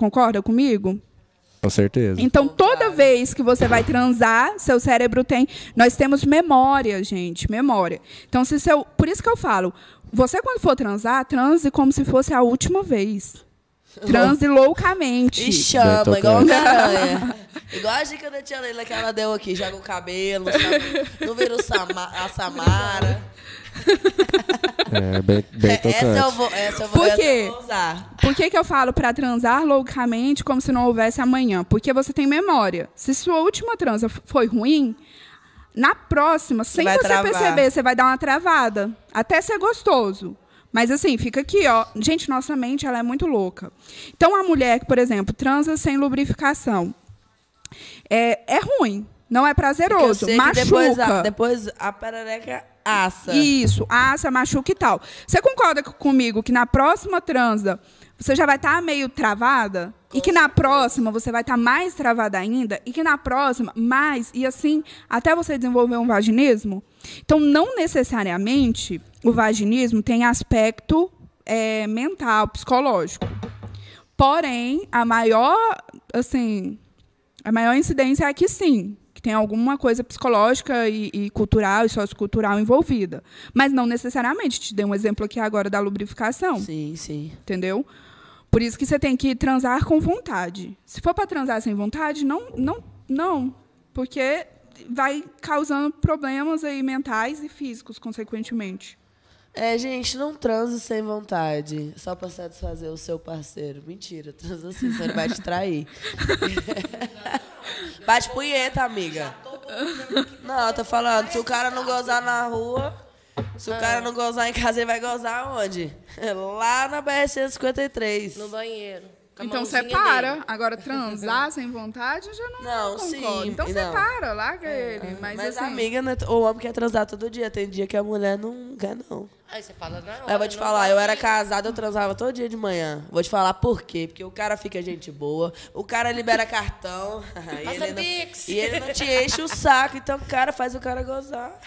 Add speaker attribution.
Speaker 1: Concorda comigo? Com certeza. Então, toda vez que você vai transar, seu cérebro tem. Nós temos memória, gente, memória. Então, se seu. Por isso que eu falo, você quando for transar, transe como se fosse a última vez. Transe
Speaker 2: loucamente.
Speaker 1: E chama, igual uma aranha.
Speaker 2: É. Igual a dica da tia Leila que ela deu aqui. Joga o cabelo, sabe? não vira o Sama a Samara. É, bem, bem tocante. É, essa eu vou, essa eu vou, Por quê?
Speaker 1: Vou usar. Por que, que eu falo para transar loucamente como se não houvesse amanhã? Porque você tem memória. Se sua última transa foi ruim, na próxima, sem você, você perceber, você vai dar uma travada. Até ser gostoso. Mas assim, fica aqui, ó. Gente, nossa mente ela é muito louca. Então, a mulher que, por exemplo, transa sem lubrificação é, é ruim. Não é prazeroso. machuca. Depois a, depois
Speaker 2: a perereca assa. Isso,
Speaker 1: assa, machuca e tal. Você concorda comigo que na próxima transa você já vai estar tá meio travada? Com e que na próxima você vai estar tá mais travada ainda? E que na próxima mais? E assim, até você desenvolver um vaginismo? Então, não necessariamente o vaginismo tem aspecto é, mental, psicológico. Porém, a maior, assim, a maior incidência é que sim, que tem alguma coisa psicológica e, e cultural e sociocultural envolvida. Mas não necessariamente. Te dei um exemplo aqui agora da lubrificação. Sim, sim. Entendeu? Por isso que você tem que transar com vontade. Se for para transar sem vontade, não, não, não. Porque vai causando problemas aí mentais e físicos, consequentemente.
Speaker 2: É, gente, não transa sem vontade, só para satisfazer o seu parceiro. Mentira, transa assim, você vai te trair. Bate punheta, amiga. Não, eu tô falando, se o cara não gozar na rua, se o cara não gozar em casa, ele vai gozar onde? Lá na BR-153. No banheiro então separa. Dele. Agora, transar
Speaker 1: sem vontade, já não, não concordo. Sim, então não. separa, larga é,
Speaker 2: ele. É. Mas, mas assim, a amiga, né, o homem quer transar todo dia. Tem dia que a mulher não quer, não. Aí você fala, não. Aí eu vou te falar, eu era casada, eu transava todo dia de manhã. Vou te falar por quê. Porque o cara fica gente boa, o cara libera cartão. e ele, não, e ele não te enche o saco. Então, o cara faz o cara gozar.